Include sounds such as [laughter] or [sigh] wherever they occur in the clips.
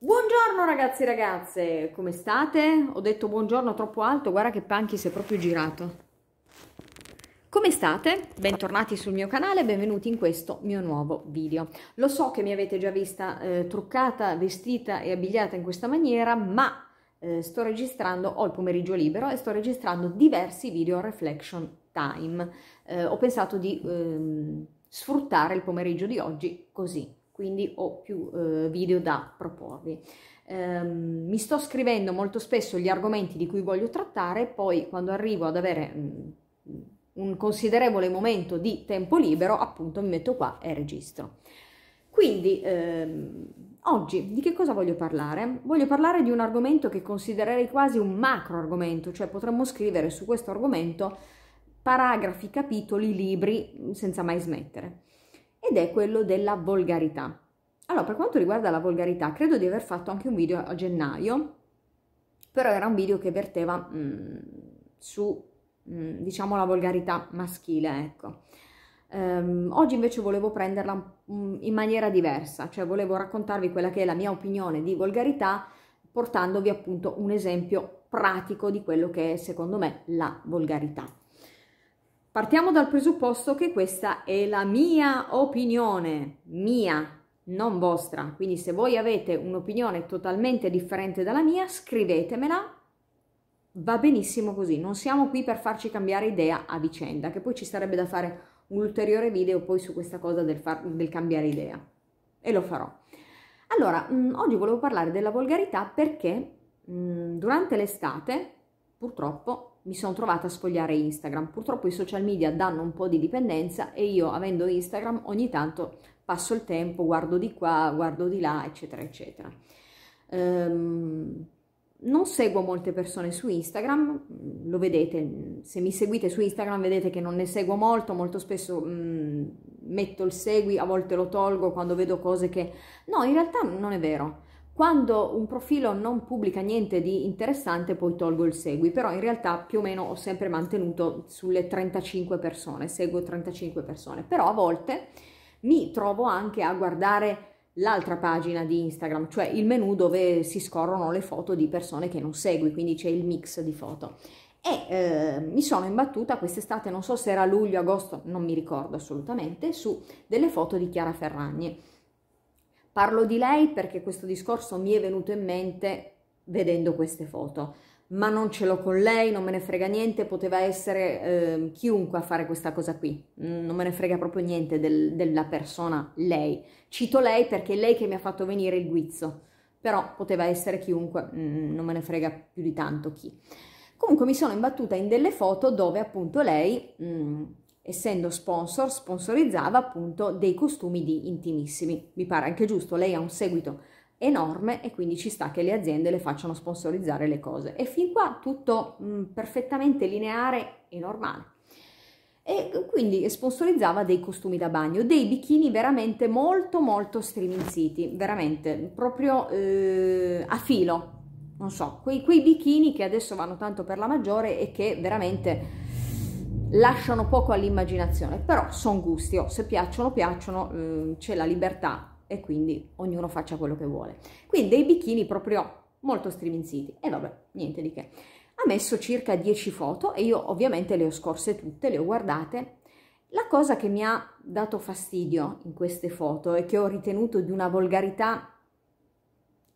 Buongiorno ragazzi e ragazze, come state? Ho detto buongiorno troppo alto, guarda che Panchi si è proprio girato. Come state? Bentornati sul mio canale, benvenuti in questo mio nuovo video. Lo so che mi avete già vista eh, truccata, vestita e abbigliata in questa maniera, ma eh, sto registrando, ho il pomeriggio libero e sto registrando diversi video reflection time. Eh, ho pensato di ehm, sfruttare il pomeriggio di oggi così, quindi ho più eh, video da proporvi. Ehm, mi sto scrivendo molto spesso gli argomenti di cui voglio trattare, poi quando arrivo ad avere mh, mm, mm, un considerevole momento di tempo libero, appunto mi metto qua e registro. Quindi ehm, oggi di che cosa voglio parlare? Voglio parlare di un argomento che considererei quasi un macro argomento, cioè potremmo scrivere su questo argomento paragrafi, capitoli, libri senza mai smettere ed è quello della volgarità. Allora, per quanto riguarda la volgarità, credo di aver fatto anche un video a gennaio, però era un video che verteva mh, mm, su, mh, mm, diciamo, la volgarità maschile, ecco. Um, oggi invece volevo prenderla mm, in maniera diversa, cioè volevo raccontarvi quella che è la mia opinione di volgarità, portandovi appunto un esempio pratico di quello che è secondo me la volgarità. Partiamo dal presupposto che questa è la mia opinione, mia, non vostra. Quindi se voi avete un'opinione totalmente differente dalla mia, scrivetemela. Va benissimo così, non siamo qui per farci cambiare idea a vicenda, che poi ci sarebbe da fare un ulteriore video poi su questa cosa del, far, del cambiare idea. E lo farò. Allora, mh, mm, oggi volevo parlare della volgarità perché mh, mm, durante l'estate, purtroppo, mi sono trovata a sfogliare Instagram. Purtroppo i social media danno un po' di dipendenza e io avendo Instagram ogni tanto passo il tempo, guardo di qua, guardo di là, eccetera, eccetera. Um, non seguo molte persone su Instagram, lo vedete, se mi seguite su Instagram vedete che non ne seguo molto, molto spesso mh, mm, metto il segui, a volte lo tolgo quando vedo cose che... No, in realtà non è vero quando un profilo non pubblica niente di interessante poi tolgo il segui, però in realtà più o meno ho sempre mantenuto sulle 35 persone, seguo 35 persone, però a volte mi trovo anche a guardare l'altra pagina di Instagram, cioè il menu dove si scorrono le foto di persone che non segui, quindi c'è il mix di foto. E eh, mi sono imbattuta quest'estate, non so se era luglio, agosto, non mi ricordo assolutamente, su delle foto di Chiara Ferragni Parlo di lei perché questo discorso mi è venuto in mente vedendo queste foto. Ma non ce l'ho con lei, non me ne frega niente, poteva essere eh, chiunque a fare questa cosa qui, mm, non me ne frega proprio niente del, della persona lei. Cito lei perché è lei che mi ha fatto venire il guizzo, però poteva essere chiunque, mm, non me ne frega più di tanto chi. Comunque mi sono imbattuta in delle foto dove appunto lei... Mm, essendo sponsor, sponsorizzava appunto dei costumi di intimissimi. Mi pare anche giusto, lei ha un seguito enorme e quindi ci sta che le aziende le facciano sponsorizzare le cose. E fin qua tutto mh, mm, perfettamente lineare e normale. E quindi sponsorizzava dei costumi da bagno, dei bikini veramente molto molto striminziti, veramente proprio eh, a filo, non so, quei, quei bikini che adesso vanno tanto per la maggiore e che veramente lasciano poco all'immaginazione, però sono gusti, oh, se piacciono piacciono, eh, c'è la libertà e quindi ognuno faccia quello che vuole. Quindi dei bikini proprio molto striminziti e vabbè, niente di che. Ha messo circa 10 foto e io ovviamente le ho scorse tutte, le ho guardate. La cosa che mi ha dato fastidio in queste foto e che ho ritenuto di una volgarità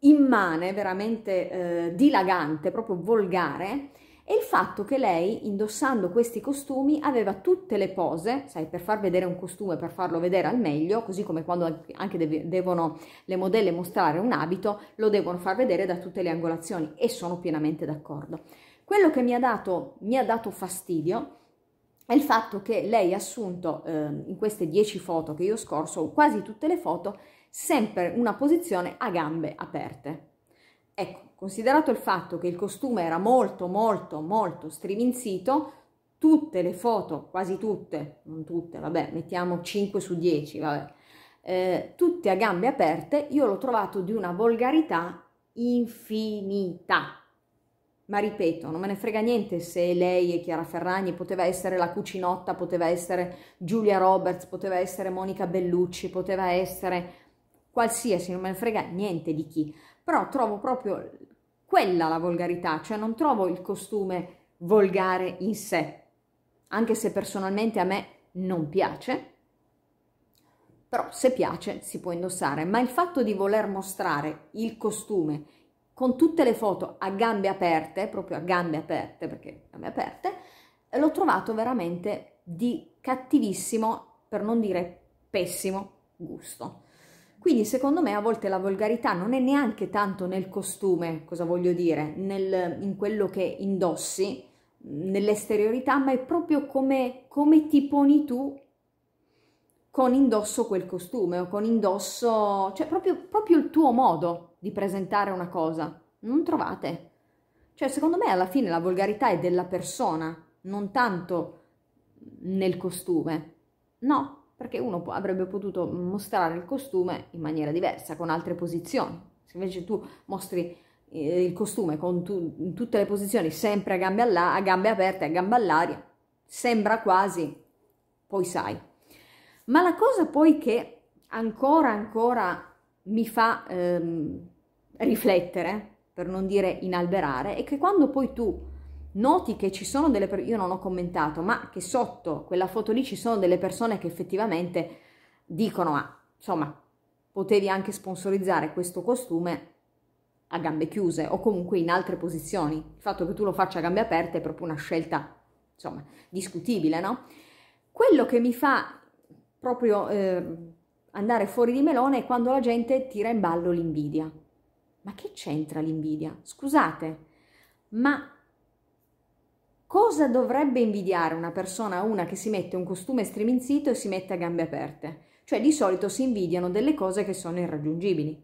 immane, veramente eh, dilagante, proprio volgare, e il fatto che lei, indossando questi costumi, aveva tutte le pose, sai, per far vedere un costume, per farlo vedere al meglio, così come quando anche deve, devono le modelle mostrare un abito, lo devono far vedere da tutte le angolazioni e sono pienamente d'accordo. Quello che mi ha dato, mi ha dato fastidio è il fatto che lei ha assunto eh, in queste 10 foto che io ho scorso, quasi tutte le foto, sempre una posizione a gambe aperte, Ecco, considerato il fatto che il costume era molto molto molto striminzito, tutte le foto, quasi tutte, non tutte, vabbè, mettiamo 5 su 10, vabbè, eh, tutte a gambe aperte, io l'ho trovato di una volgarità infinita. Ma ripeto, non me ne frega niente se lei e Chiara Ferragni poteva essere la cucinotta, poteva essere Giulia Roberts, poteva essere Monica Bellucci, poteva essere qualsiasi, non me ne frega niente di chi, però trovo proprio quella la volgarità, cioè non trovo il costume volgare in sé, anche se personalmente a me non piace, però se piace si può indossare, ma il fatto di voler mostrare il costume con tutte le foto a gambe aperte, proprio a gambe aperte, perché gambe aperte, l'ho trovato veramente di cattivissimo, per non dire pessimo gusto. Quindi secondo me a volte la volgarità non è neanche tanto nel costume, cosa voglio dire, nel, in quello che indossi, nell'esteriorità, ma è proprio come, come ti poni tu con indosso quel costume o con indosso, cioè proprio, proprio il tuo modo di presentare una cosa. Non trovate? Cioè, secondo me alla fine la volgarità è della persona, non tanto nel costume. No, perché uno avrebbe potuto mostrare il costume in maniera diversa, con altre posizioni. Se invece tu mostri eh, il costume con tu, tutte le posizioni sempre a gambe, alla, a gambe aperte, a gambe all'aria, sembra quasi, poi sai. Ma la cosa poi che ancora, ancora mi fa ehm, riflettere, per non dire inalberare, è che quando poi tu noti che ci sono delle persone, io non ho commentato, ma che sotto quella foto lì ci sono delle persone che effettivamente dicono, ah, insomma, potevi anche sponsorizzare questo costume a gambe chiuse o comunque in altre posizioni. Il fatto che tu lo faccia a gambe aperte è proprio una scelta, insomma, discutibile, no? Quello che mi fa proprio eh, andare fuori di melone è quando la gente tira in ballo l'invidia. Ma che c'entra l'invidia? Scusate, ma Cosa dovrebbe invidiare una persona a una che si mette un costume striminzito e si mette a gambe aperte? Cioè di solito si invidiano delle cose che sono irraggiungibili.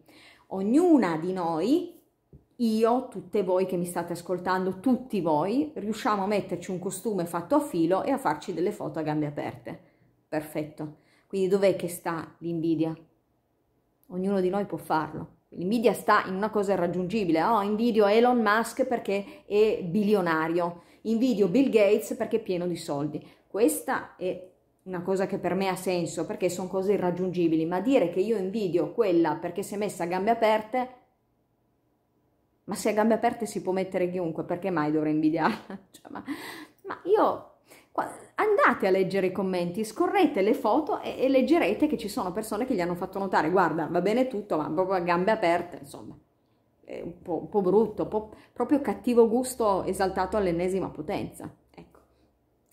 Ognuna di noi io, tutte voi che mi state ascoltando, tutti voi, riusciamo a metterci un costume fatto a filo e a farci delle foto a gambe aperte. Perfetto. Quindi dov'è che sta l'invidia? Ognuno di noi può farlo. L'invidia sta in una cosa irraggiungibile. Oh, invidio Elon Musk perché è bilionario invidio Bill Gates perché è pieno di soldi. Questa è una cosa che per me ha senso perché sono cose irraggiungibili, ma dire che io invidio quella perché si è messa a gambe aperte, ma se a gambe aperte si può mettere chiunque, perché mai dovrei invidiarla? [laughs] Cioè, ma, ma, io... Andate a leggere i commenti, scorrete le foto e, e leggerete che ci sono persone che gli hanno fatto notare, guarda, va bene tutto, ma proprio a gambe aperte, insomma eh, un, po', un po' brutto, un po', proprio cattivo gusto esaltato all'ennesima potenza. Ecco.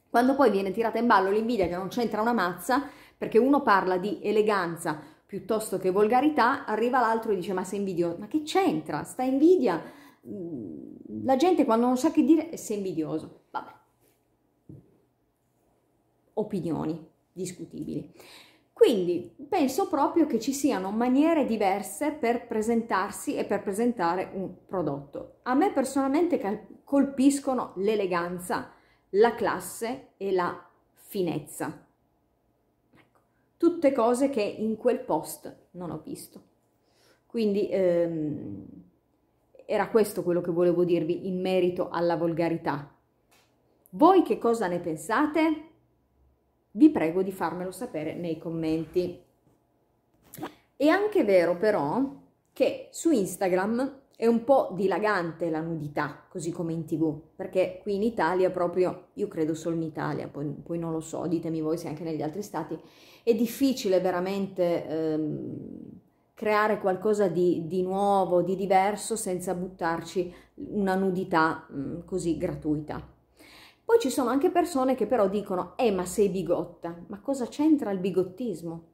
Quando poi viene tirata in ballo l'invidia che non c'entra una mazza, perché uno parla di eleganza piuttosto che volgarità, arriva l'altro e dice ma sei invidioso, ma che c'entra? Sta invidia? Mm, la gente quando non sa che dire è sei invidioso. Vabbè. Opinioni discutibili. Quindi penso proprio che ci siano maniere diverse per presentarsi e per presentare un prodotto. A me personalmente colpiscono l'eleganza, la classe e la finezza. Ecco, tutte cose che in quel post non ho visto. Quindi ehm, era questo quello che volevo dirvi in merito alla volgarità. Voi che cosa ne pensate? vi prego di farmelo sapere nei commenti. È anche vero però che su Instagram è un po' dilagante la nudità, così come in tv, perché qui in Italia proprio, io credo solo in Italia, poi, poi non lo so, ditemi voi se anche negli altri stati, è difficile veramente ehm, creare qualcosa di, di, nuovo, di diverso, senza buttarci una nudità mh, così gratuita. Poi ci sono anche persone che però dicono, eh ma sei bigotta, ma cosa c'entra il bigottismo?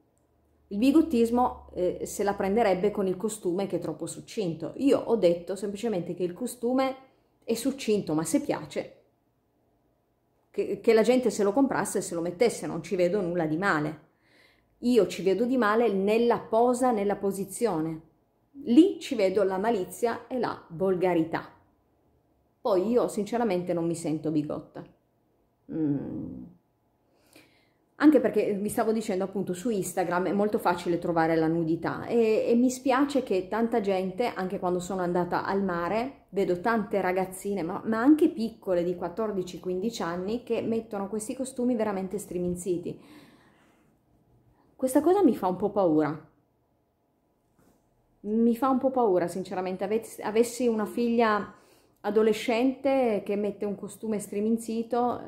Il bigottismo eh, se la prenderebbe con il costume che è troppo succinto. Io ho detto semplicemente che il costume è succinto, ma se piace, che, che la gente se lo comprasse e se lo mettesse, non ci vedo nulla di male. Io ci vedo di male nella posa, nella posizione. Lì ci vedo la malizia e la volgarità. Poi io sinceramente non mi sento bigotta. Mm. Anche perché vi stavo dicendo appunto su Instagram è molto facile trovare la nudità e, e mi spiace che tanta gente, anche quando sono andata al mare, vedo tante ragazzine, ma, ma anche piccole di 14-15 anni, che mettono questi costumi veramente striminziti. Questa cosa mi fa un po' paura. Mi fa un po' paura, sinceramente. Avessi una figlia adolescente che mette un costume striminzito eh,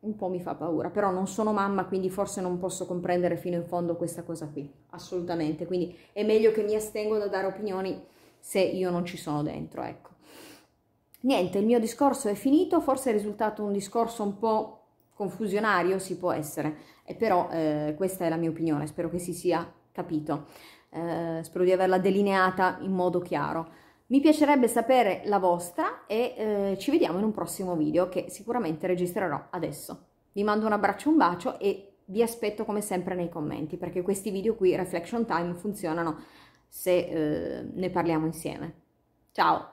un po' mi fa paura, però non sono mamma, quindi forse non posso comprendere fino in fondo questa cosa qui, assolutamente, quindi è meglio che mi astengo da dare opinioni se io non ci sono dentro, ecco. Niente, il mio discorso è finito, forse è risultato un discorso un po' confusionario, si può essere, e eh, però eh, questa è la mia opinione, spero che si sia capito, eh, spero di averla delineata in modo chiaro. Mi piacerebbe sapere la vostra e eh, ci vediamo in un prossimo video che sicuramente registrerò adesso. Vi mando un abbraccio, un bacio e vi aspetto come sempre nei commenti perché questi video qui, Reflection Time, funzionano se eh, ne parliamo insieme. Ciao!